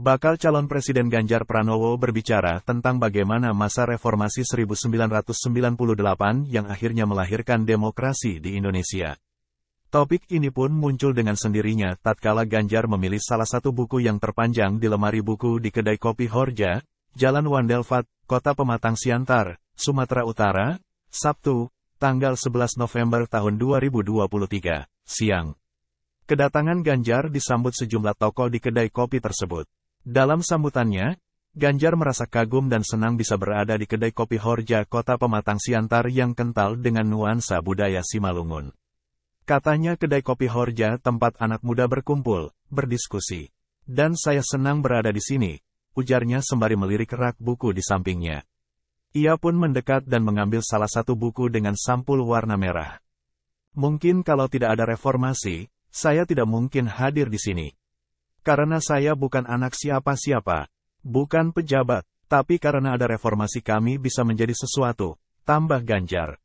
Bakal calon Presiden Ganjar Pranowo berbicara tentang bagaimana masa reformasi 1998 yang akhirnya melahirkan demokrasi di Indonesia. Topik ini pun muncul dengan sendirinya tatkala Ganjar memilih salah satu buku yang terpanjang di lemari buku di kedai kopi Horja, Jalan Wandelvat, Kota Pematang Siantar, Sumatera Utara, Sabtu, tanggal 11 November tahun 2023, siang. Kedatangan Ganjar disambut sejumlah tokoh di kedai kopi tersebut. Dalam sambutannya, Ganjar merasa kagum dan senang bisa berada di kedai kopi Horja kota pematang siantar yang kental dengan nuansa budaya Simalungun. Katanya kedai kopi Horja tempat anak muda berkumpul, berdiskusi. Dan saya senang berada di sini, ujarnya sembari melirik rak buku di sampingnya. Ia pun mendekat dan mengambil salah satu buku dengan sampul warna merah. Mungkin kalau tidak ada reformasi, saya tidak mungkin hadir di sini. Karena saya bukan anak siapa-siapa, bukan pejabat, tapi karena ada reformasi kami bisa menjadi sesuatu, tambah ganjar.